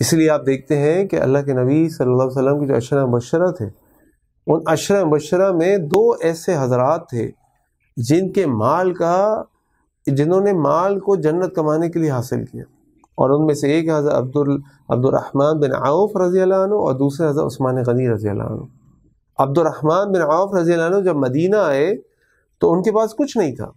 इसलिए आप देखते हैं कि अल्लाह के नबी सल्लल्लाहु अलैहि वसल्लम के जो अशर मशरा थे उन अशर मशरा में दो ऐसे हजरात थे जिनके माल का जिन्होंने माल को जन्नत कमाने के लिए हासिल किया और उनमें से एक हज़र अब्दुल अब्दुलरहमान बिन आउफ रज़ी अनु और दूसरे हज़र उस्मान गनी रज़ी अनु अब्दुलरहमान बिन आउफ रज़ी अनु जब मदीना आए तो उनके पास कुछ नहीं था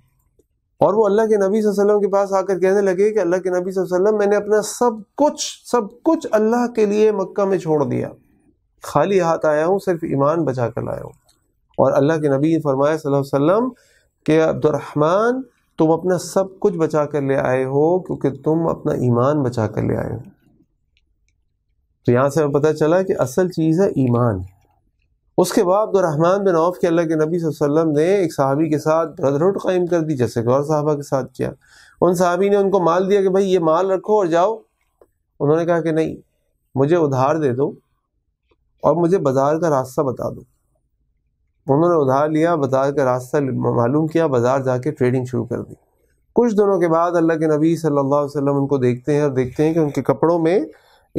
और वो अल्लाह के नबी वसल्लम के पास आकर कहने लगे कि अल्लाह के नबी वसल्लम मैंने अपना सब कुछ सब कुछ अल्लाह के लिए मक्का में छोड़ दिया खाली हाथ आया हूँ सिर्फ ईमान बचा कर लाया हूँ और अल्लाह के नबी ने फरमाया वसल्लम कि अब्दुलरहमान तुम अपना सब कुछ बचा कर ले आए हो क्योंकि तुम अपना ईमान बचा कर ले आए हो तो यहाँ से पता चला कि असल चीज़ है ईमान उसके बाद अब्दुलरहमान तो बिन औफ के अल्लाह के नबी वसल्लम ने एक साहबी के साथ ब्रदरहुड कायम कर दी जैसे कि और साहबा के साथ किया उन साहबी ने उनको माल दिया कि भाई ये माल रखो और जाओ उन्होंने कहा कि नहीं मुझे उधार दे दो और मुझे बाज़ार का रास्ता बता दो उन्होंने उधार लिया बाज़ार का रास्ता मालूम किया बाज़ार जाके ट्रेडिंग शुरू कर दी कुछ दिनों के बाद अल्लाह के नबी सल्लल्लाहु अलैहि वसल्लम उनको देखते हैं और देखते हैं कि उनके कपड़ों में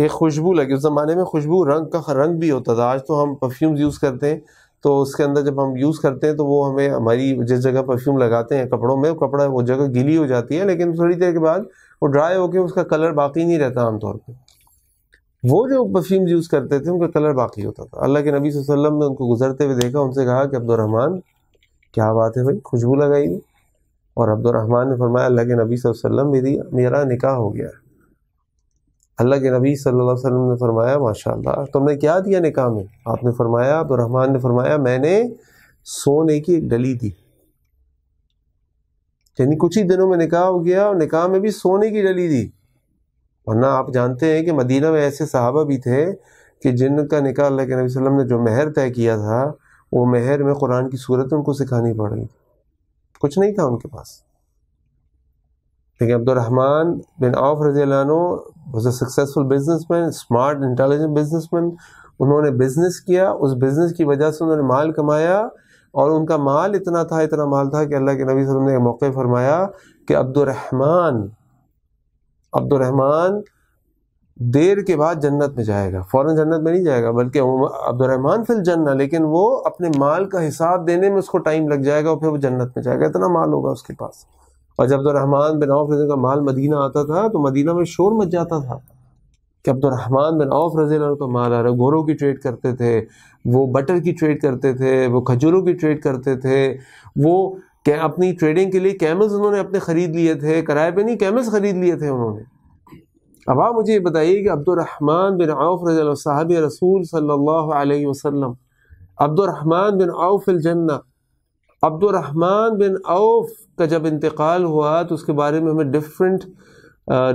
एक खुशबू लगी उस ज़माने में खुशबू रंग का रंग भी होता था आज तो हम परफ्यूम्स यूज़ करते हैं तो उसके अंदर जब हम यूज़ करते हैं तो वो हमें हमारी जिस जगह परफ्यूम लगाते हैं कपड़ों में कपड़ा वो जगह गीली हो जाती है लेकिन थोड़ी देर के बाद वो ड्राई होकर उसका कलर बाकी नहीं रहता आमतौर पर वो जो परफ्यूम यूज़ करते थे उनका कलर बाकी होता था अल्लाह के नबी वसल्लम ने उनको गुजरते हुए देखा उनसे कहा कि अब्दुलरहमान क्या बात है भाई खुशबू लगाई और अब्दुलरहमान ने फरमाया अल्लाह के नबी वसल्लम मेरी मेरा निकाह हो गया है अल्लाह के नबी सल्लल्लाहु अलैहि वसल्लम ने फरमाया माशाल्लाह तुमने क्या दिया निकाह में आपने फरमाया रहमान ने फरमाया मैंने सोने की एक डली दी यानी कुछ ही दिनों में निकाह हो गया और निकाह में भी सोने की डली दी वरना आप जानते हैं कि मदीना में ऐसे सहाबा भी थे कि जिनका निकाह अल्लाह के नबी वसल्लम ने जो महर तय किया था वो महर में कुरान की सूरत उनको सिखानी पड़ रही थी कुछ नहीं था उनके पास लेकिन अब्दुलरहमान बिन आफ रजीलानो was a successful man smart intelligent man उन्होंने बिजनेस किया उस बिजनेस की वजह से उन्होंने माल कमाया और उनका माल इतना था इतना माल था कि अल्लाह के नबी वसल्लम ने मौके फरमाया कि अब्दुलरहमान अब्दुलरहमान देर के बाद जन्नत में जाएगा फ़ौरन जन्नत में नहीं जाएगा बल्कि अब्दुलरहमान फिल जन्ना लेकिन वो अपने माल का हिसाब देने में उसको टाइम लग जाएगा और फिर वो जन्नत में जाएगा इतना माल होगा उसके पास और जब रहमान बिन औफ रजी का माल मदीना आता था तो मदीना में शोर मच जाता था कि रहमान बिन औफ रजी का माल आ रहा घोरों की ट्रेड करते थे वो बटर की ट्रेड करते थे वो खजूरों की ट्रेड करते थे वो अपनी ट्रेडिंग के लिए कैमल्स उन्होंने अपने ख़रीद लिए थे किराए पर नहीं कैमल्स ख़रीद लिए थे उन्होंने अब आप मुझे ये बताइए कि अब्दुलरहमान बिन औफ रजी साहब रसूल सल्लल्लाहु अलैहि वसल्लम अब्दुलरहमान बिन औफ जन्नत अब्दुलरहमान बिन औफ का जब इंतकाल हुआ तो उसके बारे में हमें डिफरेंट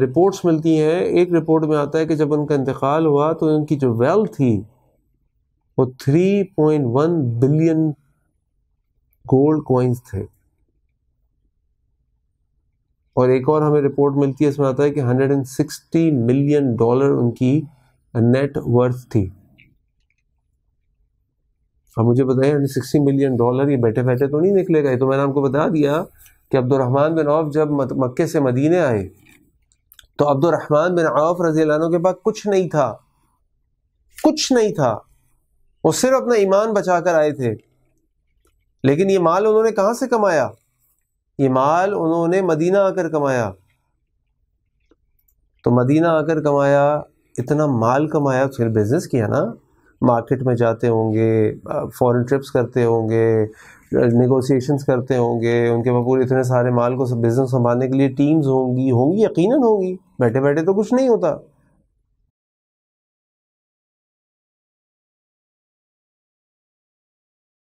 रिपोर्ट्स मिलती हैं एक रिपोर्ट में आता है कि जब उनका इंतकाल हुआ तो उनकी जो वेल्थ थी वो 3.1 बिलियन गोल्ड कॉइन्स थे और एक और हमें रिपोर्ट मिलती है इसमें आता है कि 160 मिलियन डॉलर उनकी नेट वर्थ थी अब मुझे बताया सिक्सटी मिलियन डॉलर ये बैठे बैठे तो नहीं निकलेगा ये तो मैंने आपको बता दिया कि अब्दुलरहमान बिन औफ जब मक्के से मदीने आए तो अब्दुलरहमान बिन औफ रजी के पास कुछ नहीं था कुछ नहीं था वो सिर्फ अपना ईमान बचा कर आए थे लेकिन ये माल उन्होंने कहाँ से कमाया ये माल उन्होंने मदीना आकर कमाया तो मदीना आकर कमाया इतना माल कमाया फिर बिजनेस किया ना मार्केट में जाते होंगे फॉरेन ट्रिप्स करते होंगे नेगोशिएशंस करते होंगे उनके पास पूरे इतने सारे माल को सब बिज़नेस संभालने के लिए टीम्स होंगी होंगी यकीनन होंगी बैठे बैठे तो कुछ नहीं होता